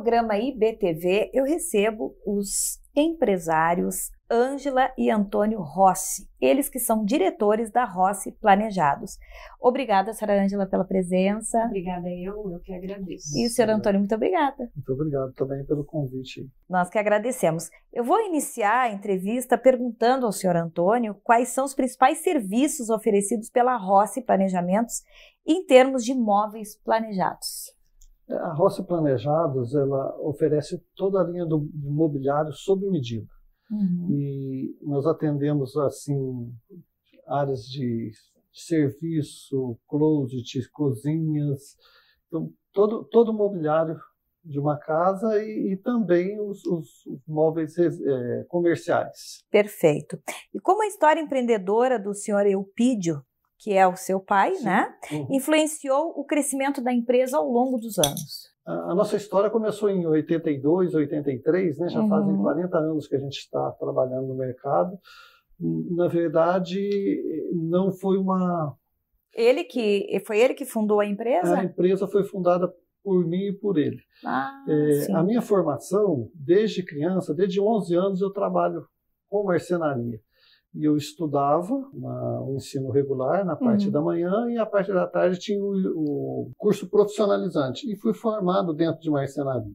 programa IBTV, eu recebo os empresários Ângela e Antônio Rossi, eles que são diretores da Rossi Planejados. Obrigada, senhora Ângela, pela presença. Obrigada eu, eu que agradeço. E o senhor Antônio, muito obrigada. Muito obrigado também pelo convite. Nós que agradecemos. Eu vou iniciar a entrevista perguntando ao senhor Antônio quais são os principais serviços oferecidos pela Rossi Planejamentos em termos de imóveis planejados. A Roça Planejados ela oferece toda a linha do, mobiliário sob medida. Uhum. E nós atendemos assim áreas de serviço, closet, cozinhas, então, todo, todo o mobiliário de uma casa e, e também os, os, os móveis é, comerciais. Perfeito. E como a história empreendedora do senhor Eupídio que é o seu pai, Sim. né? Uhum. Influenciou o crescimento da empresa ao longo dos anos. A nossa história começou em 82, 83, né? já uhum. fazem 40 anos que a gente está trabalhando no mercado. Na verdade, não foi uma. Ele que foi ele que fundou a empresa? A empresa foi fundada por mim e por ele. Ah, é, a minha formação, desde criança, desde 11 anos eu trabalho com marcenaria e eu estudava na, o ensino regular na parte uhum. da manhã e a parte da tarde tinha o, o curso profissionalizante e fui formado dentro de marcenaria.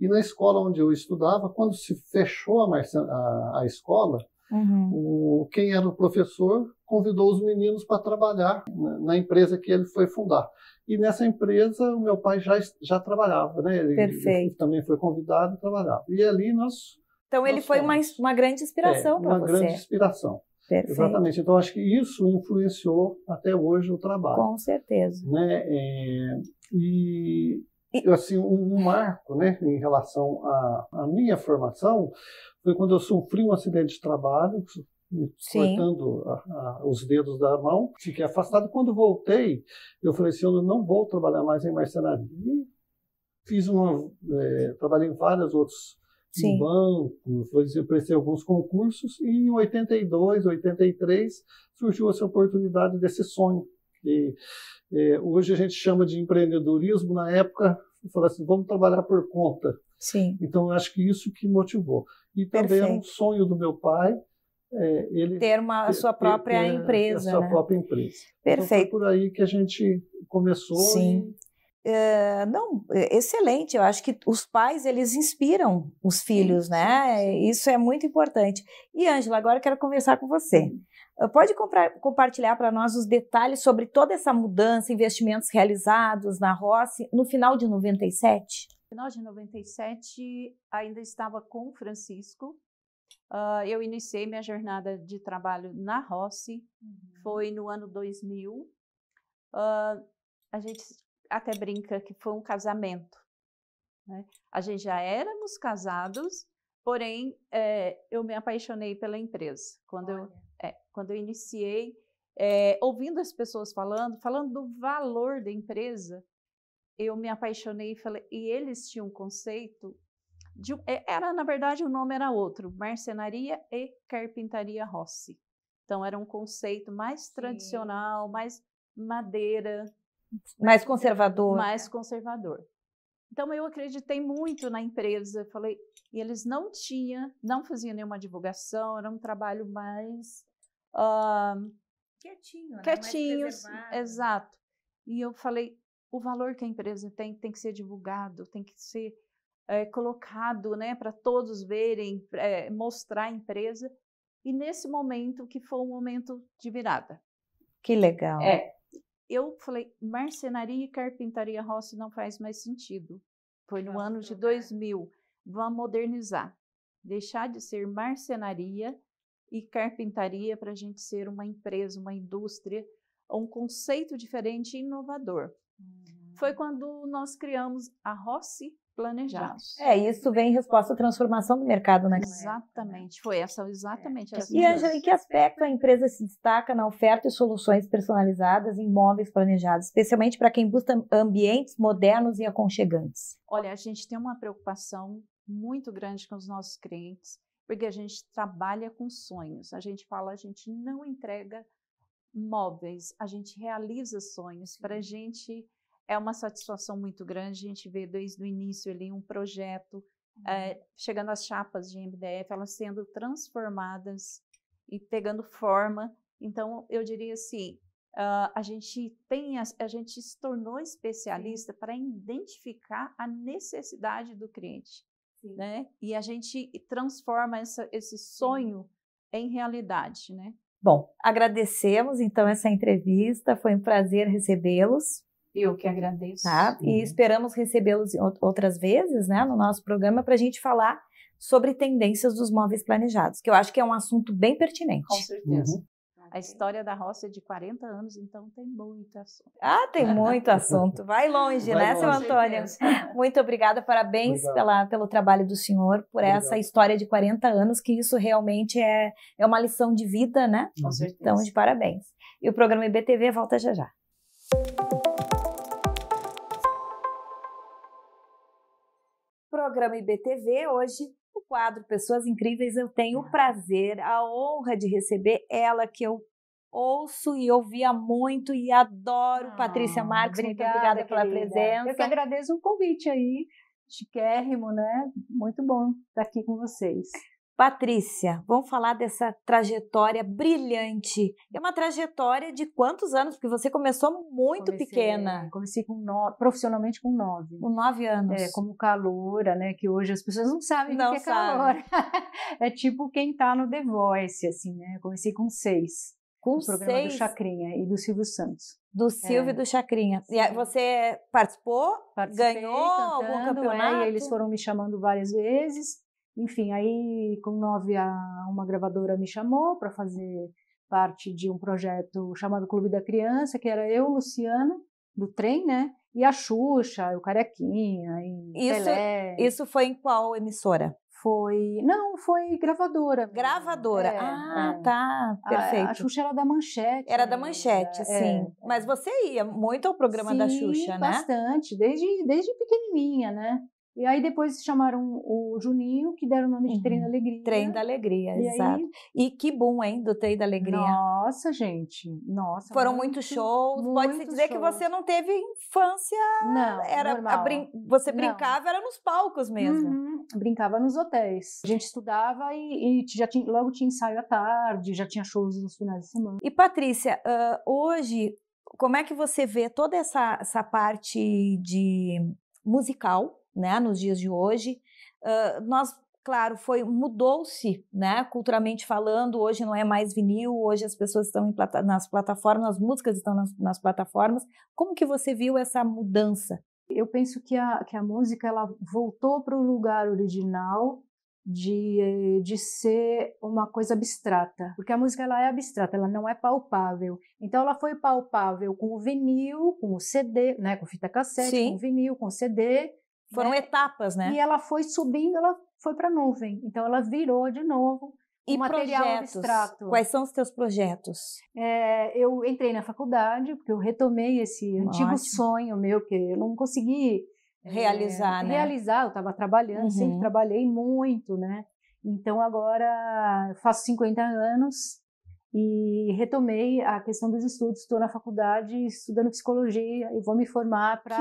E na escola onde eu estudava, quando se fechou a, a, a escola, uhum. o, quem era o professor convidou os meninos para trabalhar na, na, empresa que ele foi fundar. E nessa empresa o meu pai já, já trabalhava, né? Ele, Perfeito. Ele também foi convidado e trabalhava. E ali nós então ele foi uma, uma grande inspiração é, para você. Uma grande inspiração. Perfeito. Exatamente. Então acho que isso influenciou até hoje o trabalho. Com certeza. Né? É, e, e assim um marco, né, em relação à minha formação foi quando eu sofri um acidente de trabalho, cortando os dedos da mão, fiquei afastado. Quando voltei, eu falei assim, eu não vou trabalhar mais em marcenaria. E fiz uma, é, trabalhei em vários outros Sim. no banco, eu prestei alguns concursos e em 82, 83 surgiu essa oportunidade desse sonho. E, é, hoje a gente chama de empreendedorismo, na época falar assim, vamos trabalhar por conta. Sim. Então eu acho que isso que motivou. E também Perfeito. um sonho do meu pai, é, ele ter uma é, ter, a sua própria ter, ter, empresa, a sua né? própria empresa. Perfeito. Então, foi por aí que a gente começou Sim. É, não, eh, excelente. Eu acho que os pais eles inspiram os filhos, né? sim, né? Sim. Isso é muito importante. E Ângela, agora eu quero conversar com você. Uhum. Eh, pode comprar, compartilhar para nós os detalhes sobre toda essa mudança, investimentos realizados na Rossi no final de 97? No final de 97, ainda estava com o Francisco. Uh, eu iniciei minha jornada de trabalho na Rossi, uhum. foi no ano 2000. Uh, ah, a gente até brinca que foi um casamento. Né? A gente já éramos casados, porém é, eu me apaixonei pela empresa. Quando, eu, é, quando eu iniciei, é, ouvindo as pessoas falando, falando do valor da empresa, eu me apaixonei e falei. E eles tinham um conceito de, eh, era na verdade o nome era outro, marcenaria e carpintaria Rossi. Então era um conceito mais tradicional, Sim. mais madeira, mais conservador. Mais conservador. Então eu acreditei muito na empresa, falei, e eles não tinham, não faziam nenhuma divulgação, era um trabalho mais uh, quietinho, quietinhos, né? Assim, exato. E eu falei, o valor que a empresa tem tem que ser divulgado, tem que ser é, colocado, né, para todos verem, é, mostrar a empresa. E nesse momento que foi um momento de virada. Que legal. É, eu falei, marcenaria e carpintaria Rossi não faz mais sentido. Foi no Nossa, ano de 2000. Vamos modernizar. Deixar de ser marcenaria e carpintaria para a gente ser uma empresa, uma indústria, um conceito diferente e inovador. Uhum. Foi quando nós criamos a Rossi planejados. É, isso vem em resposta à transformação do mercado, né? Exatamente, foi essa, exatamente. É, essa e, Angela, em que aspecto a empresa se destaca na oferta de soluções personalizadas em móveis planejados, especialmente para quem busca ambientes modernos e aconchegantes? Olha, a gente tem uma preocupação muito grande com os nossos clientes, porque a gente trabalha com sonhos. A gente fala, a gente não entrega móveis, a gente realiza sonhos para a gente é uma satisfação muito grande. A gente vê desde o início ali um projeto, uhum. é, chegando às chapas de MDF, elas sendo transformadas e pegando forma. Então, eu diria assim, uh, a gente tem, a, a, gente se tornou especialista para identificar a necessidade do cliente, Sim. né? E a gente transforma essa, esse sonho Sim. em realidade, né? Bom, agradecemos então essa entrevista, foi um prazer recebê-los. Eu que agradeço. Tá? E esperamos recebê-los outras vezes né, no nosso programa para a gente falar sobre tendências dos móveis planejados, que eu acho que é um assunto bem pertinente. Com certeza. Uhum. A história da roça é de 40 anos, então tem muito assunto. Ah, tem muito assunto. Vai longe, Vai né, longe, seu Antônio? Muito obrigada, parabéns pela, pelo trabalho do senhor, por Obrigado. essa história de 40 anos, que isso realmente é, é uma lição de vida, né? Com uhum. certeza. Então, de parabéns. E o programa IBTV volta já já. programa IBTV. Hoje, o quadro Pessoas Incríveis, eu tenho o ah. prazer, a honra de receber ela que eu ouço e ouvia muito e adoro. Ah, Patrícia Marques, obrigada, muito obrigada pela querida. presença. Eu que agradeço o convite aí, chiquérrimo, né? Muito bom estar aqui com vocês. Patrícia, vamos falar dessa trajetória brilhante. É uma trajetória de quantos anos? Porque você começou muito comecei, pequena. Comecei com no, profissionalmente com nove. Com nove anos. É, como calora, né? Que hoje as pessoas não sabem não o que é sabe. Caloura. é tipo quem está no The Voice, assim, né? Comecei com seis. Com o programa seis. do Chacrinha e do Silvio Santos. Do Silvio é. e do Chacrinha. E você participou? Participei, ganhou cantando, algum campeonato? É, e eles foram me chamando várias vezes. Enfim, aí com nove a uma gravadora me chamou para fazer parte de um projeto chamado Clube da Criança, que era eu, Luciana, do trem, né? E a Xuxa, o Carequinha, e isso, Pelé. Isso foi em qual emissora? Foi. Não, foi gravadora. Gravadora. É, ah, é. tá. Perfeito. A, a, Xuxa era da manchete. Era né? da manchete, é, sim. É. Mas você ia muito ao programa sim, da Xuxa, né? Bastante, desde, desde pequenininha, né? E aí depois chamaram o Juninho, que deram o nome de uhum. Trem da uhum. Alegria. Trem da Alegria, e exato. Aí... E que bom, hein, do Trem da Alegria. Nossa, gente, nossa. Foram muito, muitos shows. Muito Pode-se dizer shows. que você não teve infância. Não, era brin... Você brincava, não. era nos palcos mesmo. Uhum. Brincava nos hotéis. A gente estudava e, e já tinha, logo tinha ensaio à tarde, já tinha shows nos finais de semana. E Patrícia, uh, hoje, como é que você vê toda essa, essa parte de musical né, nos dias de hoje. Uh, nós, claro, foi mudou-se, né, culturalmente falando, hoje não é mais vinil, hoje as pessoas estão plata nas plataformas, as músicas estão nas, nas plataformas. Como que você viu essa mudança? Eu penso que a, que a música ela voltou para o lugar original de, de ser uma coisa abstrata, porque a música ela é abstrata, ela não é palpável. Então ela foi palpável com o vinil, com o CD, né, com fita cassete, Sim. com vinil, com CD, foram né? etapas, né? E ela foi subindo, ela foi para a nuvem. Então ela virou de novo e um material projetos? abstrato. Quais são os teus projetos? É, eu entrei na faculdade, porque eu retomei esse Ótimo. antigo sonho meu, que eu não consegui é, realizar, é, né? Realizar, eu estava trabalhando, uhum. sempre trabalhei muito, né? Então agora faço 50 anos e retomei a questão dos estudos. Estou na faculdade estudando psicologia e vou me formar para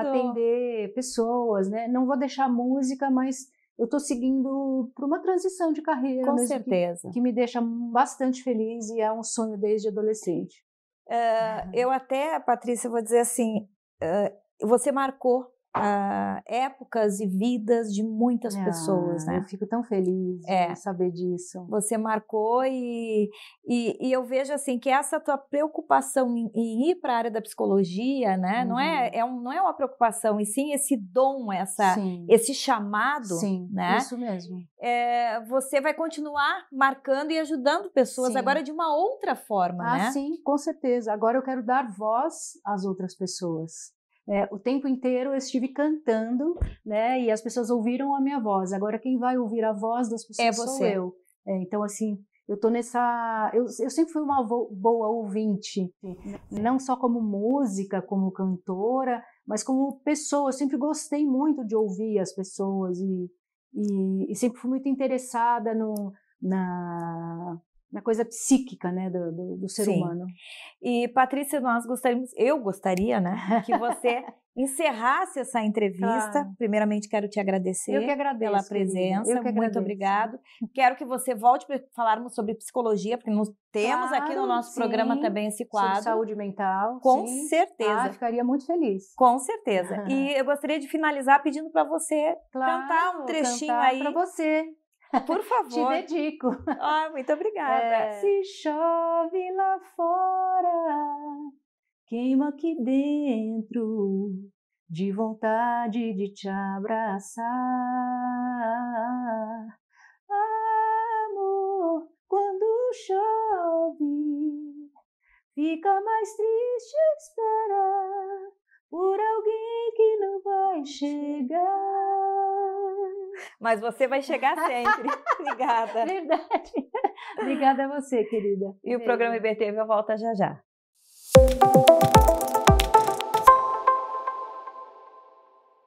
atender pessoas, né? Não vou deixar música, mas eu estou seguindo para uma transição de carreira. Com certeza. Que, que, me deixa bastante feliz e é um sonho desde adolescente. Uh, Eu até, Patrícia, vou dizer assim, uh, você marcou uh, épocas e vidas de muitas ah, pessoas, né? Eu fico tão feliz é. de saber disso. Você marcou e, e, e, eu vejo assim que essa tua preocupação em, em ir para a área da psicologia, né? Uhum. Não é, uhum. é um, não é uma preocupação e sim esse dom, essa sim. esse chamado, sim, né? Isso mesmo. É, você vai continuar marcando e ajudando pessoas sim. agora de uma outra forma, ah, né? Sim, com certeza. Agora eu quero dar voz às outras pessoas. É, o tempo inteiro eu estive cantando, né? E as pessoas ouviram a minha voz. Agora quem vai ouvir a voz das é pessoas é você. sou eu. É, então assim, eu tô nessa, eu, eu sempre fui uma boa ouvinte, não só como música, como cantora, mas como pessoa. Eu sempre gostei muito de ouvir as pessoas e, e, e sempre fui muito interessada no, na, na coisa psíquica né, do, do, do ser Sim. humano. E, Patrícia, nós gostaríamos, eu gostaria, né, que você encerrasse essa entrevista. Claro. Primeiramente, quero te agradecer que agradeço, pela presença. Eu que agradeço. Muito obrigado. Quero que você volte para falarmos sobre psicologia, porque nós temos claro, aqui no nosso sim. programa também esse quadro. Sobre saúde mental. Com sim. certeza. Ah, ficaria muito feliz. Com certeza. Uhum. E eu gostaria de finalizar pedindo para você claro, cantar um trechinho cantar aí. Para você. Por favor. Te dedico. Ah, muito obrigada. É. Se chove lá fora, queima aqui dentro, de vontade de te abraçar. Amor, quando chove, fica mais triste esperar por alguém que não vai chegar. Mas você vai chegar sempre. Obrigada. Verdade. Obrigada a você, querida. E o programa IBTV volta já já.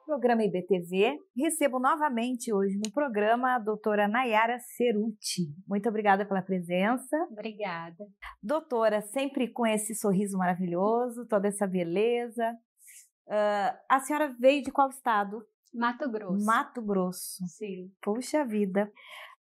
Programa IBTV. Recebo novamente hoje no programa a doutora Nayara Ceruti. Muito obrigada pela presença. Obrigada. Doutora, sempre com esse sorriso maravilhoso, toda essa beleza. Uh, a senhora veio de qual estado? Mato Grosso. Mato Grosso. Sim. Puxa vida.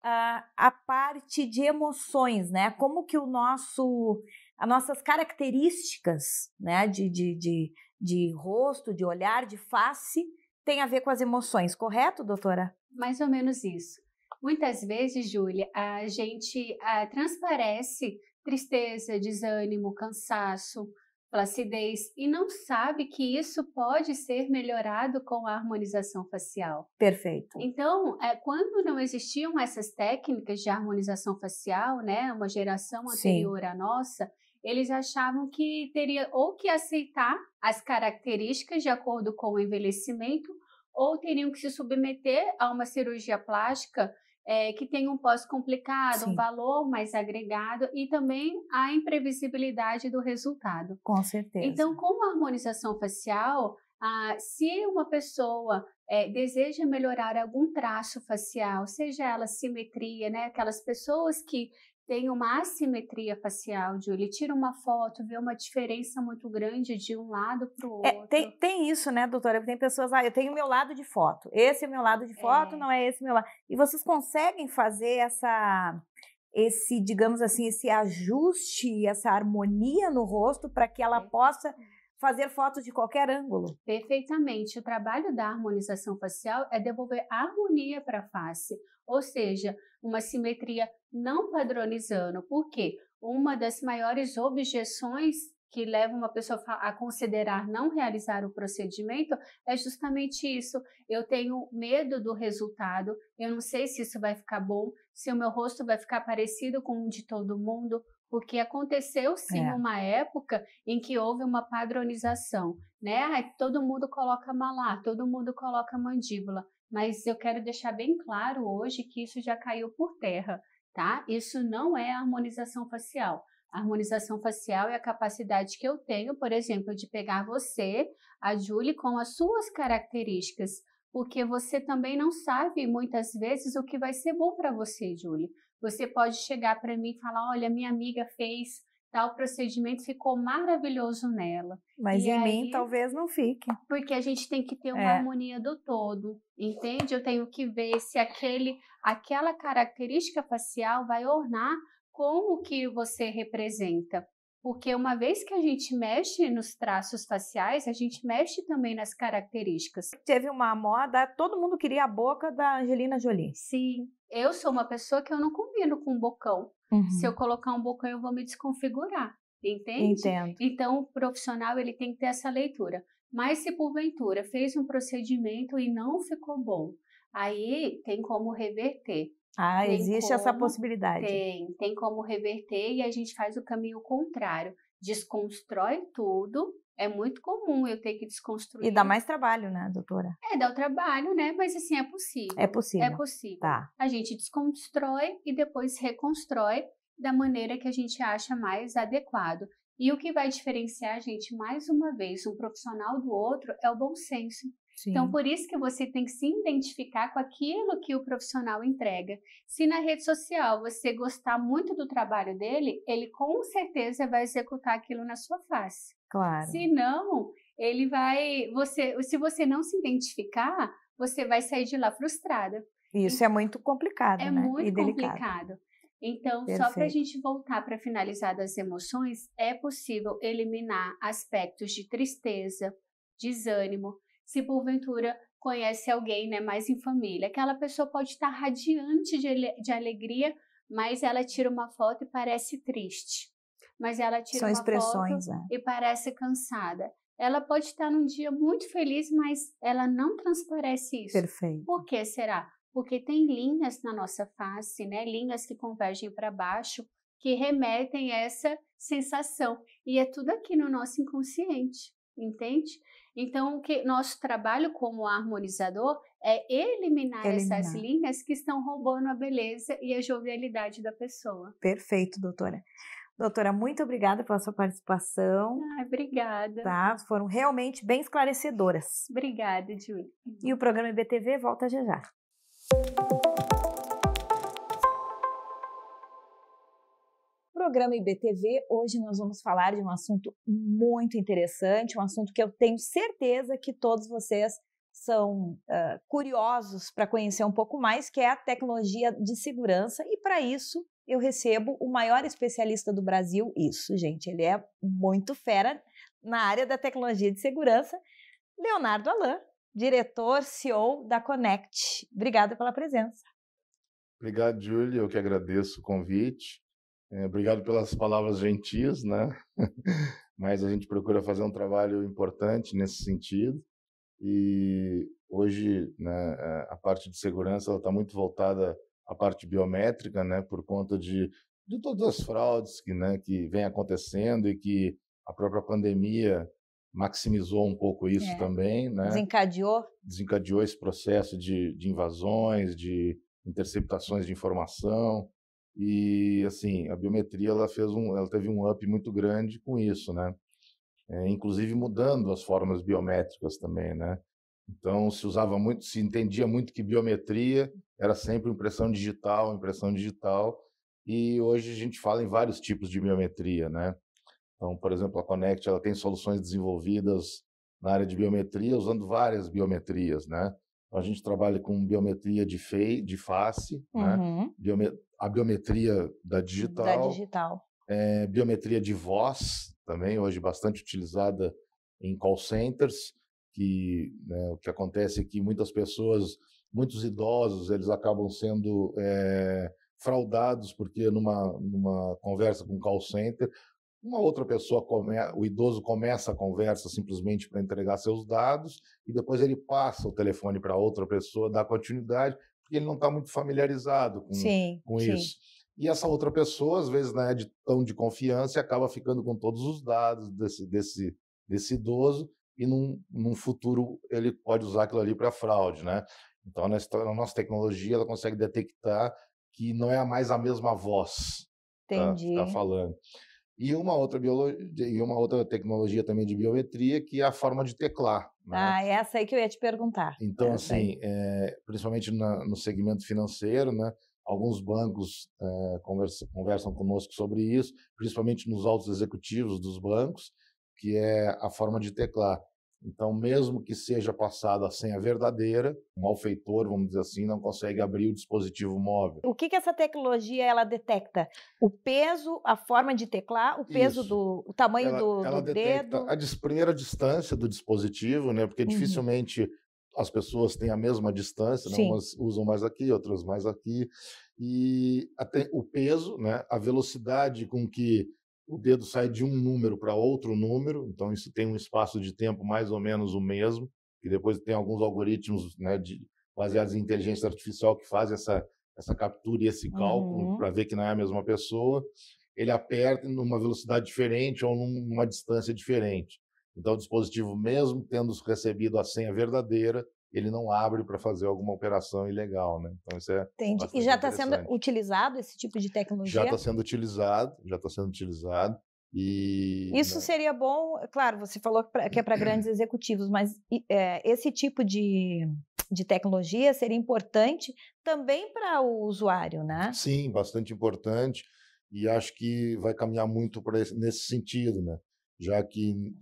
Uh, a parte de emoções, né? Como que o nosso, as nossas características, né? De, de, de, de rosto, de olhar, de face, tem a ver com as emoções, correto, doutora? Mais ou menos isso. Muitas vezes, Júlia, a gente a, ah, transparece tristeza, desânimo, cansaço, placidez e não sabe que isso pode ser melhorado com a harmonização facial. Perfeito. Então, é, quando não existiam essas técnicas de harmonização facial, né, uma geração anterior Sim. à nossa, eles achavam que teria ou que aceitar as características de acordo com o envelhecimento ou teriam que se submeter a uma cirurgia plástica é, que tem um pós complicado, Sim. um valor mais agregado e também a imprevisibilidade do resultado. Com certeza. Então, com a harmonização facial, ah, se uma pessoa é, deseja melhorar algum traço facial, seja ela simetria, né? Aquelas pessoas que tem uma assimetria facial, de ele tira uma foto, vê uma diferença muito grande de um lado para o é, outro. É, tem, tem, isso, né, doutora? Tem pessoas, ah, eu tenho meu lado de foto, esse é o meu lado de foto, é. não é esse meu lado. E vocês conseguem fazer essa esse, digamos assim, esse ajuste, essa harmonia no rosto para que ela é. possa fazer fotos de qualquer ângulo. Perfeitamente. O trabalho da harmonização facial é devolver harmonia para a face, ou seja, uma simetria não padronizando. Por quê? Uma das maiores objeções que leva uma pessoa a considerar não realizar o procedimento é justamente isso. Eu tenho medo do resultado, eu não sei se isso vai ficar bom, se o meu rosto vai ficar parecido com o de todo mundo, porque aconteceu sim é. uma época em que houve uma padronização, né? Ai, todo mundo coloca malar, todo mundo coloca mandíbula, mas eu quero deixar bem claro hoje que isso já caiu por terra, tá? Isso não é harmonização facial. A harmonização facial é a capacidade que eu tenho, por exemplo, de pegar você, a Julie, com as suas características, porque você também não sabe muitas vezes o que vai ser bom para você, Julie. Você pode chegar para mim e falar: olha, minha amiga fez tal procedimento, ficou maravilhoso nela. Mas e em aí, mim talvez não fique. Porque a gente tem que ter uma é. harmonia do todo, entende? Eu tenho que ver se aquele, aquela característica facial vai ornar com o que você representa. Porque uma vez que a gente mexe nos traços faciais, a gente mexe também nas características. Teve uma moda, todo mundo queria a boca da Angelina Jolie. Sim, eu sou uma pessoa que eu não combino com um bocão. Uhum. Se eu colocar um bocão, eu vou me desconfigurar, entende? Entendo. Então, o profissional ele tem que ter essa leitura. Mas se porventura fez um procedimento e não ficou bom, aí tem como reverter. Ah, tem existe como, essa possibilidade. Tem, tem como reverter e a gente faz o caminho contrário. Desconstrói tudo. É muito comum eu ter que desconstruir. E dá mais trabalho, né, doutora? É, dá o trabalho, né? Mas assim, é possível. É possível. É possível. Tá. A gente desconstrói e depois reconstrói da maneira que a gente acha mais adequado. E o que vai diferenciar, a gente, mais uma vez, um profissional do outro é o bom senso. Então, Sim. Então, por isso que você tem que se identificar com aquilo que o profissional entrega. Se na rede social você gostar muito do trabalho dele, ele com certeza vai executar aquilo na sua face. Claro. Se não, ele vai. Você, se você não se identificar, você vai sair de lá frustrada. Isso é então, é muito complicado, é né? É muito e complicado. Então, Perfeito. só para a gente voltar para finalizar das emoções, é possível eliminar aspectos de tristeza, desânimo, se porventura conhece alguém né, mais em família. Aquela pessoa pode estar radiante de, de alegria, mas ela tira uma foto e parece triste. Mas ela tira São uma expressões, foto é. Né. e parece cansada. Ela pode estar num dia muito feliz, mas ela não transparece isso. Perfeito. Por que será? Porque tem linhas na nossa face, né? Linhas que convergem para baixo, que remetem a essa sensação. E é tudo aqui no nosso inconsciente, entende? Então, o que nosso trabalho como harmonizador é eliminar, eliminar, essas linhas que estão roubando a beleza e a jovialidade da pessoa. Perfeito, doutora. Doutora, muito obrigada pela sua participação. Ah, obrigada. Tá? Foram realmente bem esclarecedoras. Obrigada, Julie. E o programa IBTV volta já já. programa IBTV, hoje nós vamos falar de um assunto muito interessante, um assunto que eu tenho certeza que todos vocês são uh, curiosos para conhecer um pouco mais, que é a tecnologia de segurança. E para isso eu recebo o maior especialista do Brasil. Isso, gente, ele é muito fera na área da tecnologia de segurança, Leonardo Alain, diretor CEO da Connect. Obrigada pela presença. Obrigado, Júlia. Eu que agradeço o convite. É, obrigado pelas palavras gentis, né? Mas a gente procura fazer um trabalho importante nesse sentido. E hoje né, a parte de segurança está muito voltada à parte biométrica, né? Por conta de, de todas as fraudes que, né, que vem acontecendo e que a própria pandemia maximizou um pouco isso é. também, né? Desencadeou. Desencadeou esse processo de, de invasões, de interceptações de informação. E assim, a biometria ela fez um, ela teve um up muito grande com isso, né? É, inclusive mudando as formas biométricas também, né? Então se usava muito, se entendia muito que biometria era sempre impressão digital, impressão digital, e hoje a gente fala em vários tipos de biometria, né? Então, por exemplo, a Connect ela tem soluções desenvolvidas na área de biometria usando várias biometrias, né? A gente trabalha com biometria de, fei, de face, né, uhum. né? a biometria da digital. Da digital. É, biometria de voz, também, hoje bastante utilizada em call centers, que né, o que acontece é que muitas pessoas, muitos idosos, eles acabam sendo é, fraudados, porque numa, numa conversa com call center, uma outra pessoa, come... o idoso começa a conversa simplesmente para entregar seus dados e depois ele passa o telefone para outra pessoa, dá continuidade, porque ele não está muito familiarizado com, sim, com sim. isso. E essa outra pessoa, às vezes, não é de, tão de confiança e acaba ficando com todos os dados desse, desse, desse idoso e num, num futuro ele pode usar aquilo ali para fraude, né? Então, a nossa, tecnologia ela consegue detectar que não é mais a mesma voz, tá? Entendi. Está tá falando. E uma outra biologia, e uma outra tecnologia também de biometria, que é a forma de teclar. Né? Ah, é essa aí que eu ia te perguntar. Então, essa assim, é, principalmente na, no segmento financeiro, né? Alguns bancos é, conversa, conversam conosco sobre isso, principalmente nos altos executivos dos bancos, que é a forma de teclar. Então, mesmo que seja passada a senha verdadeira, o malfeitor, vamos dizer assim, não consegue abrir o dispositivo móvel. O que, que essa tecnologia ela detecta? O peso, a forma de teclar, o peso Isso. do o tamanho ela, do, ela do dedo? A primeira distância do dispositivo, né? Porque uhum. dificilmente as pessoas têm a mesma distância, né? umas usam mais aqui, outras mais aqui, e até o peso, né? a velocidade com que o dedo sai de um número para outro número, então isso tem um espaço de tempo mais ou menos o mesmo, e depois tem alguns algoritmos né, de, baseados em inteligência artificial que fazem essa, essa captura e esse cálculo uhum. para ver que não é a mesma pessoa. Ele aperta numa velocidade diferente ou numa distância diferente. Então, o dispositivo, mesmo tendo recebido a senha verdadeira, ele não abre para fazer alguma operação ilegal, né? Então isso é Entendi. E já está sendo utilizado esse tipo de tecnologia? Já está sendo utilizado, já está sendo utilizado. E, isso né? seria bom, é claro, você falou que é para grandes executivos, mas é, esse tipo de, de tecnologia seria importante também para o usuário, né? Sim, bastante importante e acho que vai caminhar muito esse, nesse sentido, né? Já que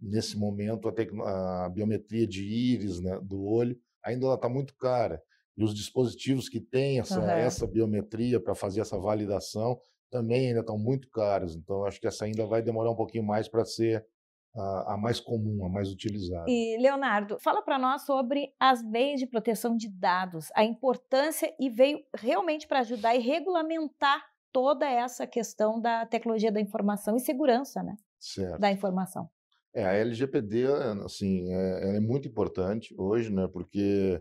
nesse momento, a, a biometria de íris né, do olho ainda está muito cara. E os dispositivos que têm essa, uhum. essa biometria para fazer essa validação também ainda estão muito caros. Então, acho que essa ainda vai demorar um pouquinho mais para ser a, a, mais comum, a mais utilizada. E, Leonardo, fala para nós sobre as leis de proteção de dados, a importância e veio realmente para ajudar e regulamentar toda essa questão da tecnologia da informação e segurança, né? Certo. Da informação. É, a LGPD, eh, assim, é, é muito importante hoje, né? Porque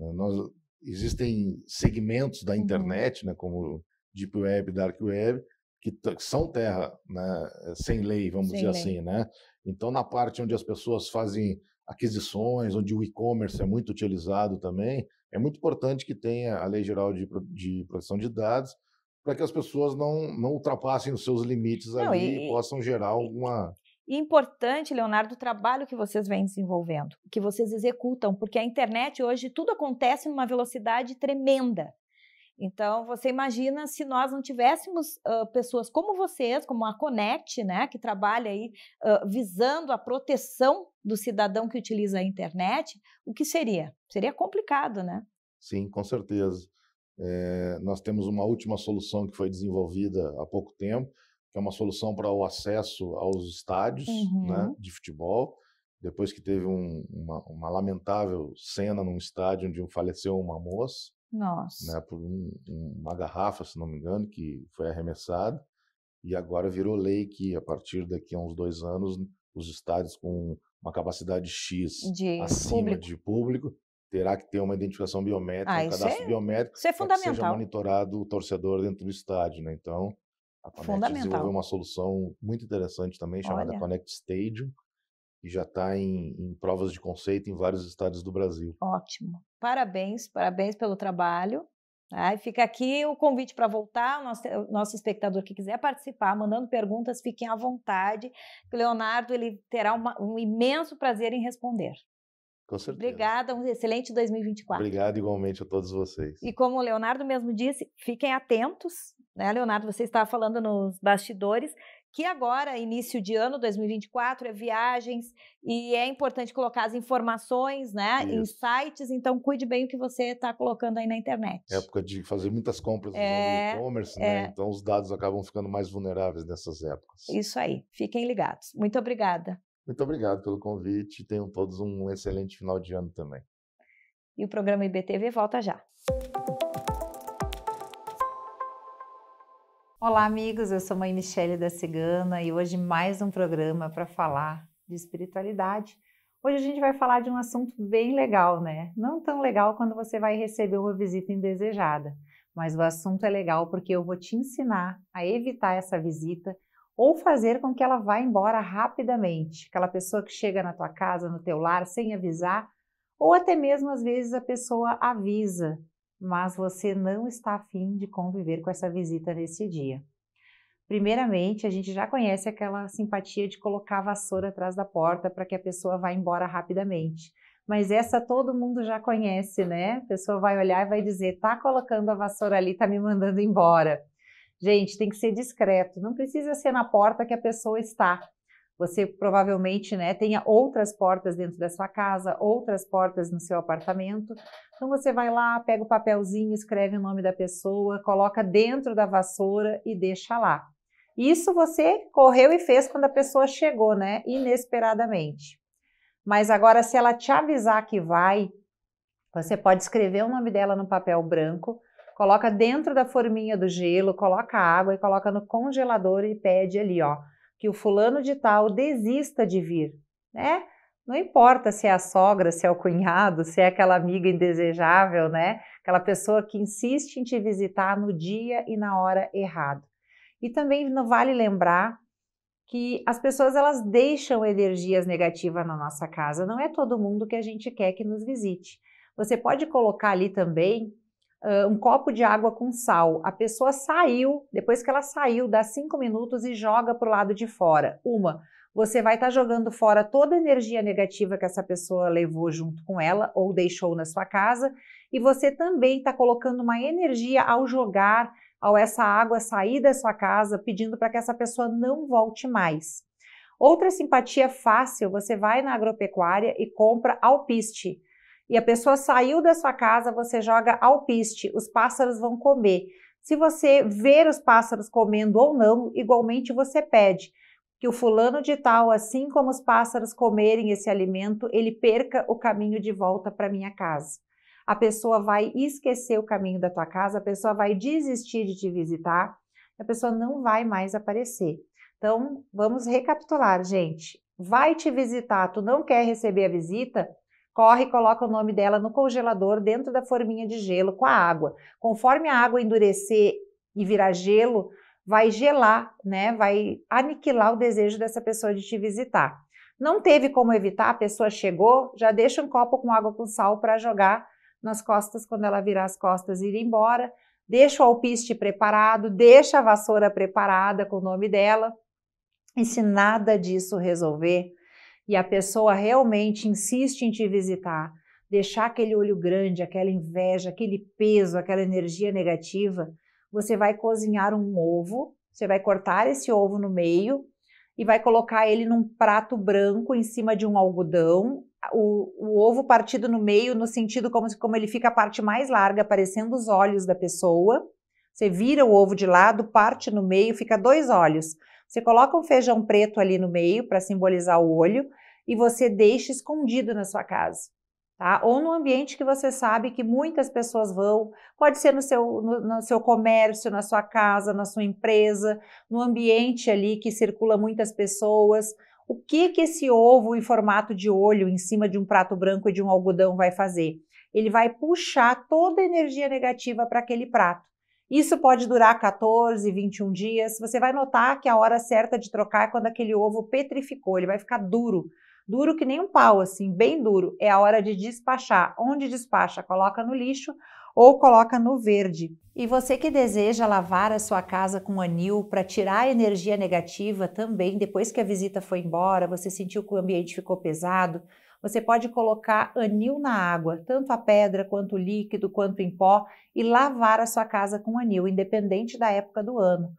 eh, nós, existem segmentos da uhum. internet, né? Como Deep Web, Dark Web, que, que são terra né, eh, sem lei, vamos sem dizer lei. assim, né? Então, na parte onde as pessoas fazem aquisições, onde o e-commerce é muito utilizado também, é muito importante que tenha a Lei Geral de, de Proteção de Dados para que as pessoas não, não ultrapassem os seus limites não, ali e, e, possam gerar alguma... E importante, Leonardo, o trabalho que vocês vêm desenvolvendo, que vocês executam, porque a internet hoje tudo acontece numa velocidade tremenda. Então, você imagina se nós não tivéssemos uh, pessoas como vocês, como a Connect, né, que trabalha aí uh, visando a proteção do cidadão que utiliza a internet, o que seria? Seria complicado, né? Sim, com certeza. É, nós temos uma última solução que foi desenvolvida há pouco tempo, é uma solução para o acesso aos estádios né, uhum. né, de futebol. Depois que teve um, uma, uma, lamentável cena num estádio onde faleceu uma moça, né, Nossa. Né, por um, uma garrafa, se não me engano, que foi arremessada. E agora virou lei que, a partir daqui a uns dois anos, os estádios com uma capacidade X de acima público. de público terá que ter uma identificação biométrica, ah, um cadastro é, biométrico, isso é fundamental. que seja monitorado o torcedor dentro do estádio. Né? Então, a Fundamental. desenvolveu uma solução muito interessante também, chamada Olha. Connect Stadium, que já está em, em, provas de conceito em vários estados do Brasil. Ótimo. Parabéns, parabéns pelo trabalho. Aí tá? fica aqui o convite para voltar, o nosso, nosso, espectador que quiser participar, mandando perguntas, fiquem à vontade. Leonardo, ele terá uma, um imenso prazer em responder. Com certeza. Obrigada, um excelente 2024. Obrigado igualmente a todos vocês. E como o Leonardo mesmo disse, fiquem atentos, né, Leonardo? Você estava falando nos bastidores que agora, início de ano 2024, é viagens e é importante colocar as informações né, Isso. em sites, então cuide bem o que você está colocando aí na internet. É época de fazer muitas compras é, no e-commerce, né, é. Então os dados acabam ficando mais vulneráveis nessas épocas. Isso aí, fiquem ligados. Muito obrigada. Muito obrigado pelo convite. Tenham todos um excelente final de ano também. E o programa IBTV volta já. Olá, amigos. Eu sou mãe Michele da Cigana e hoje mais um programa para falar de espiritualidade. Hoje a gente vai falar de um assunto bem legal, né? Não tão legal quando você vai receber uma visita indesejada, mas o assunto é legal porque eu vou te ensinar a evitar essa visita ou fazer com que ela vá embora rapidamente. Aquela pessoa que chega na tua casa, no teu lar, sem avisar, ou até mesmo às vezes a pessoa avisa, mas você não está afim de conviver com essa visita nesse dia. Primeiramente, a gente já conhece aquela simpatia de colocar a vassoura atrás da porta para que a pessoa vá embora rapidamente. Mas essa todo mundo já conhece, né? A pessoa vai olhar e vai dizer: tá colocando a vassoura ali, tá me mandando embora. Gente, tem que ser discreto, não precisa ser na porta que a pessoa está você provavelmente né, tenha outras portas dentro da sua casa, outras portas no seu apartamento. Então você vai lá, pega o papelzinho, escreve o nome da pessoa, coloca dentro da vassoura e deixa lá. Isso você correu e fez quando a pessoa chegou, né? Inesperadamente. Mas agora, se ela te avisar que vai, você pode escrever o nome dela no papel branco, coloca dentro da forminha do gelo, coloca água e coloca no congelador e pede ali, ó que o fulano de tal desista de vir, né? Não importa se é a sogra, se é o cunhado, se é aquela amiga indesejável, né? Aquela pessoa que insiste em te visitar no dia e na hora errado. E também não vale lembrar que as pessoas elas deixam energias negativas na nossa casa. Não é todo mundo que a gente quer que nos visite. Você pode colocar ali também uh, um copo de água com sal. A pessoa saiu, depois que ela saiu, dá cinco minutos e joga para o lado de fora. Uma, você vai estar tá jogando fora toda a energia negativa que essa pessoa levou junto com ela ou deixou na sua casa, e você também está colocando uma energia ao jogar, ao essa água sair da sua casa, pedindo para que essa pessoa não volte mais. Outra simpatia fácil, você vai na agropecuária e compra alpiste e a pessoa saiu da sua casa, você joga alpiste, os pássaros vão comer. Se você ver os pássaros comendo ou não, igualmente você pede que o fulano de tal, assim como os pássaros comerem esse alimento, ele perca o caminho de volta para minha casa. A pessoa vai esquecer o caminho da tua casa, a pessoa vai desistir de te visitar, a pessoa não vai mais aparecer. Então, vamos recapitular, gente. Vai te visitar, tu não quer receber a visita? corre e coloca o nome dela no congelador dentro da forminha de gelo com a água. Conforme a água endurecer e virar gelo, vai gelar, né? Vai aniquilar o desejo dessa pessoa de te visitar. Não teve como evitar, a pessoa chegou, já deixa um copo com água com sal para jogar nas costas quando ela virar as costas e ir embora. Deixa o alpiste preparado, deixa a vassoura preparada com o nome dela. E se nada disso resolver, e a pessoa realmente insiste em te visitar, deixar aquele olho grande, aquela inveja, aquele peso, aquela energia negativa, você vai cozinhar um ovo, você vai cortar esse ovo no meio e vai colocar ele num prato branco em cima de um algodão, o, o ovo partido no meio, no sentido como, como ele fica a parte mais larga, parecendo os olhos da pessoa. Você vira o ovo de lado, parte no meio, fica dois olhos. Você coloca um feijão preto ali no meio para simbolizar o olho e você deixa escondido na sua casa. Tá? Ou no ambiente que você sabe que muitas pessoas vão, pode ser no seu, no, no, seu comércio, na sua casa, na sua empresa, no ambiente ali que circula muitas pessoas. O que que esse ovo em formato de olho em cima de um prato branco e de um algodão vai fazer? Ele vai puxar toda a energia negativa para aquele prato. Isso pode durar 14, 21 dias. Você vai notar que a hora certa de trocar é quando aquele ovo petrificou, ele vai ficar duro. Duro que nem um pau, assim, bem duro. É a hora de despachar. Onde despacha? Coloca no lixo ou coloca no verde. E você que deseja lavar a sua casa com anil para tirar a energia negativa também, depois que a visita foi embora, você sentiu que o ambiente ficou pesado, você pode colocar anil na água, tanto a pedra quanto o líquido, quanto em pó, e lavar a sua casa com anil, independente da época do ano.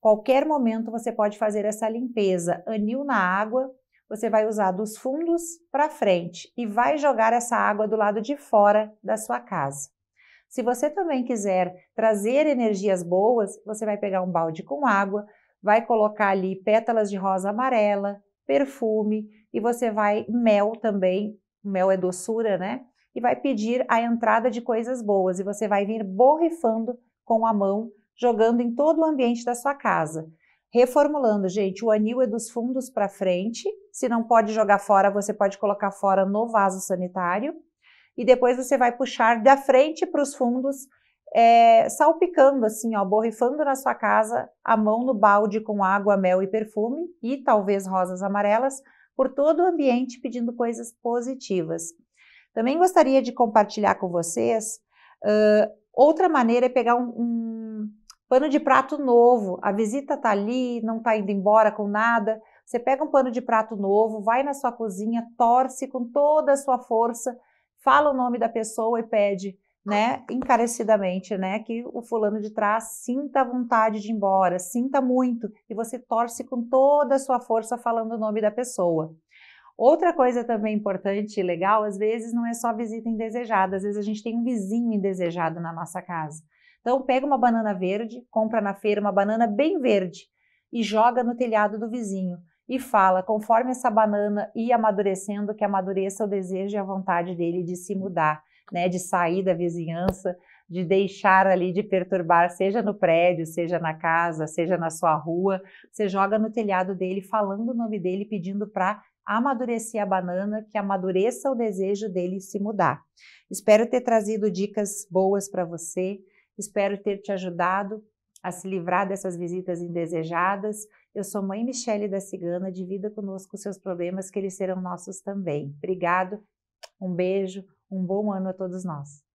Qualquer momento você pode fazer essa limpeza. Anil na água, você vai usar dos fundos para frente e vai jogar essa água do lado de fora da sua casa. Se você também quiser trazer energias boas, você vai pegar um balde com água, vai colocar ali pétalas de rosa amarela, perfume e você vai mel também, mel é doçura, né? E vai pedir a entrada de coisas boas e você vai vir borrifando com a mão, jogando em todo o ambiente da sua casa. Reformulando, gente, o anil é dos fundos para frente. Se não pode jogar fora, você pode colocar fora no vaso sanitário. E depois você vai puxar da frente para os fundos, é, salpicando assim, ó, borrifando na sua casa, a mão no balde com água, mel e perfume e talvez rosas amarelas, por todo o ambiente pedindo coisas positivas. Também gostaria de compartilhar com vocês uh, outra maneira é pegar um, um pano de prato novo. A visita está ali, não está indo embora com nada. Você pega um pano de prato novo, vai na sua cozinha, torce com toda a sua força, fala o nome da pessoa e pede: né, encarecidamente, né, que o fulano de trás sinta vontade de ir embora, sinta muito, e você torce com toda a sua força falando o nome da pessoa. Outra coisa também importante e legal, às vezes não é só visita indesejada, às vezes a gente tem um vizinho indesejado na nossa casa. Então pega uma banana verde, compra na feira uma banana bem verde e joga no telhado do vizinho e fala, conforme essa banana ir amadurecendo, que amadureça o desejo e a vontade dele de se mudar né, de sair da vizinhança, de deixar ali de perturbar, seja no prédio, seja na casa, seja na sua rua. Você joga no telhado dele falando o nome dele, pedindo para amadurecer a banana, que amadureça o desejo dele se mudar. Espero ter trazido dicas boas para você, espero ter te ajudado a se livrar dessas visitas indesejadas. Eu sou mãe Michele da Cigana, divida conosco os seus problemas que eles serão nossos também. Obrigado. Um beijo, um bom ano a todos nós.